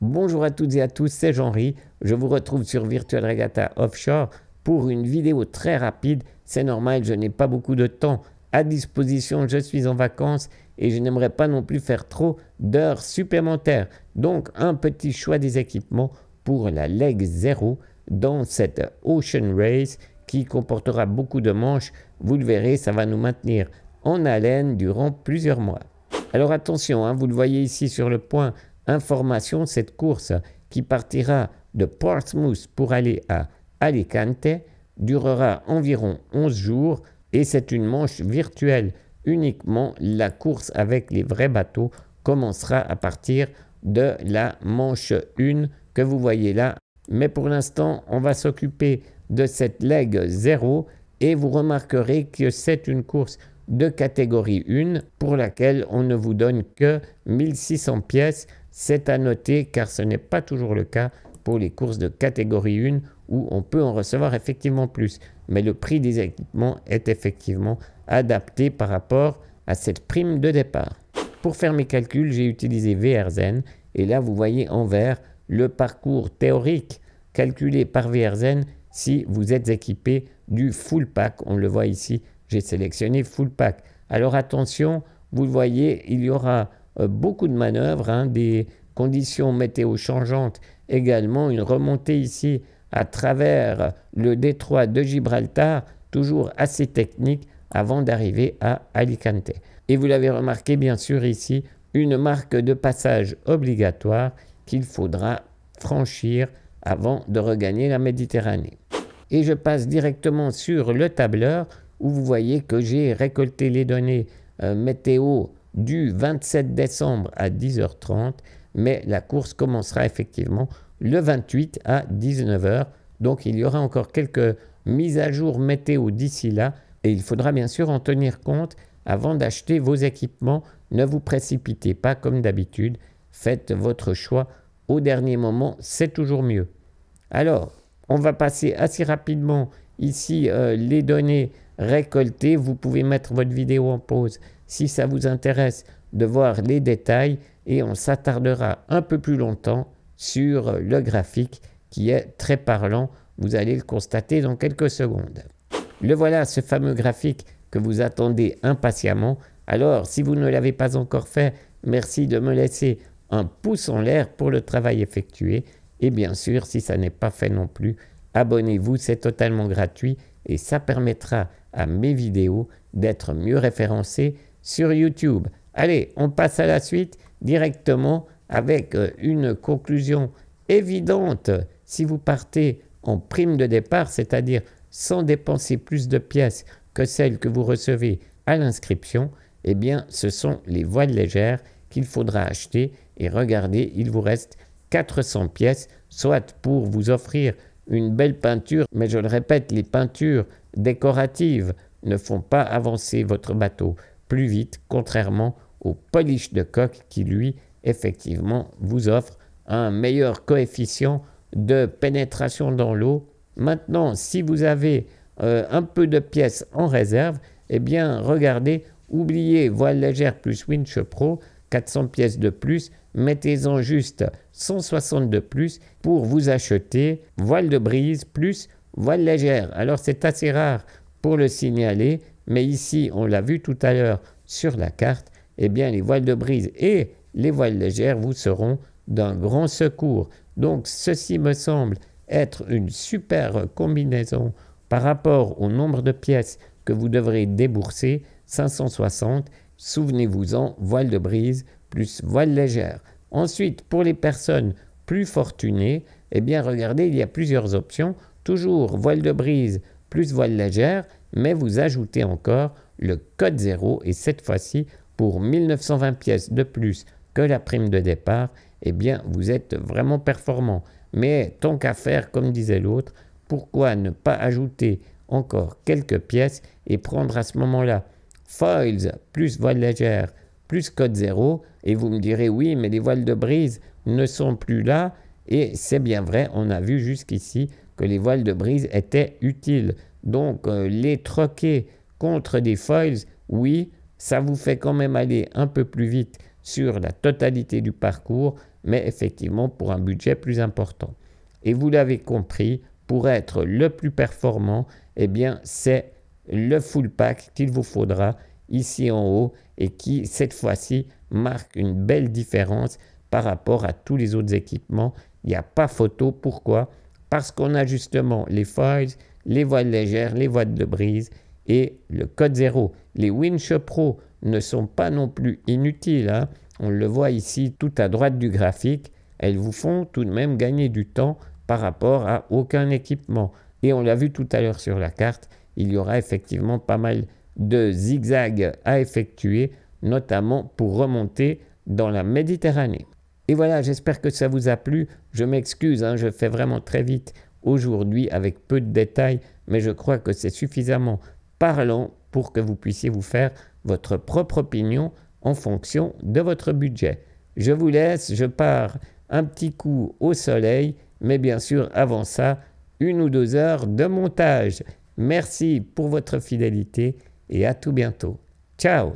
Bonjour à toutes et à tous, c'est Jean-Ri. Je vous retrouve sur Virtual Regatta Offshore pour une vidéo très rapide. C'est normal, je n'ai pas beaucoup de temps à disposition, je suis en vacances et je n'aimerais pas non plus faire trop d'heures supplémentaires. Donc un petit choix des équipements pour la Leg 0 dans cette Ocean Race qui comportera beaucoup de manches. Vous le verrez, ça va nous maintenir en haleine durant plusieurs mois. Alors attention, hein, vous le voyez ici sur le point, information cette course qui partira de Portsmouth pour aller à Alicante durera environ 11 jours et c'est une manche virtuelle uniquement. La course avec les vrais bateaux commencera à partir de la manche 1 que vous voyez là. Mais pour l'instant, on va s'occuper de cette leg 0 et vous remarquerez que c'est une course de catégorie 1 pour laquelle on ne vous donne que 1600 pièces c'est à noter car ce n'est pas toujours le cas pour les courses de catégorie 1 où on peut en recevoir effectivement plus. Mais le prix des équipements est effectivement adapté par rapport à cette prime de départ. Pour faire mes calculs, j'ai utilisé VRZen et là vous voyez en vert le parcours théorique calculé par VRZen si vous êtes équipé du full pack. On le voit ici, j'ai sélectionné full pack. Alors attention, vous le voyez, il y aura euh, beaucoup de manœuvres, hein, des conditions météo changeantes également, une remontée ici à travers le détroit de Gibraltar, toujours assez technique avant d'arriver à Alicante. Et vous l'avez remarqué bien sûr ici, une marque de passage obligatoire qu'il faudra franchir avant de regagner la Méditerranée. Et je passe directement sur le tableur où vous voyez que j'ai récolté les données euh, météo du 27 décembre à 10h30, mais la course commencera effectivement le 28 à 19h. Donc il y aura encore quelques mises à jour météo d'ici là et il faudra bien sûr en tenir compte avant d'acheter vos équipements. Ne vous précipitez pas comme d'habitude, faites votre choix au dernier moment, c'est toujours mieux. Alors, on va passer assez rapidement ici euh, les données récoltées. Vous pouvez mettre votre vidéo en pause si ça vous intéresse de voir les détails et on s'attardera un peu plus longtemps sur le graphique qui est très parlant. Vous allez le constater dans quelques secondes. Le voilà, ce fameux graphique que vous attendez impatiemment. Alors, si vous ne l'avez pas encore fait, merci de me laisser un pouce en l'air pour le travail effectué. Et bien sûr, si ça n'est pas fait non plus, abonnez-vous, c'est totalement gratuit et ça permettra à mes vidéos d'être mieux référencées sur YouTube. Allez, on passe à la suite directement avec euh, une conclusion évidente. Si vous partez en prime de départ, c'est-à-dire sans dépenser plus de pièces que celles que vous recevez à l'inscription, eh bien, ce sont les voiles légères qu'il faudra acheter. Et regardez, il vous reste 400 pièces, soit pour vous offrir une belle peinture, mais je le répète, les peintures décoratives ne font pas avancer votre bateau plus vite, contrairement au polish de coque qui, lui, effectivement, vous offre un meilleur coefficient de pénétration dans l'eau. Maintenant, si vous avez euh, un peu de pièces en réserve, eh bien, regardez, oubliez voile légère plus winch pro, 400 pièces de plus, mettez-en juste 160 de plus pour vous acheter voile de brise plus voile légère. Alors, c'est assez rare pour le signaler, mais ici, on l'a vu tout à l'heure sur la carte, eh bien, les voiles de brise et les voiles légères vous seront d'un grand secours. Donc, ceci me semble être une super combinaison par rapport au nombre de pièces que vous devrez débourser, 560, souvenez-vous-en, voile de brise plus voile légère. Ensuite, pour les personnes plus fortunées, eh bien regardez, il y a plusieurs options. Toujours voile de brise plus voile légère, mais vous ajoutez encore le code 0 et cette fois-ci, pour 1920 pièces de plus que la prime de départ, eh bien, vous êtes vraiment performant. Mais tant qu'à faire, comme disait l'autre, pourquoi ne pas ajouter encore quelques pièces et prendre à ce moment-là foils plus voile légère plus code 0 et vous me direz oui mais les voiles de brise ne sont plus là et c'est bien vrai on a vu jusqu'ici les voiles de brise étaient utiles. Donc, euh, les troquer contre des foils, oui, ça vous fait quand même aller un peu plus vite sur la totalité du parcours, mais effectivement pour un budget plus important. Et vous l'avez compris, pour être le plus performant, eh bien, c'est le full pack qu'il vous faudra ici en haut et qui, cette fois-ci, marque une belle différence par rapport à tous les autres équipements. Il n'y a pas photo. Pourquoi parce qu'on a justement les foils, les voiles légères, les voiles de brise et le code zéro. Les winch Pro ne sont pas non plus inutiles. Hein. On le voit ici tout à droite du graphique. Elles vous font tout de même gagner du temps par rapport à aucun équipement. Et on l'a vu tout à l'heure sur la carte, il y aura effectivement pas mal de zigzags à effectuer, notamment pour remonter dans la Méditerranée. Et voilà, j'espère que ça vous a plu. Je m'excuse, hein, je fais vraiment très vite aujourd'hui avec peu de détails, mais je crois que c'est suffisamment parlant pour que vous puissiez vous faire votre propre opinion en fonction de votre budget. Je vous laisse, je pars un petit coup au soleil, mais bien sûr avant ça, une ou deux heures de montage. Merci pour votre fidélité et à tout bientôt. Ciao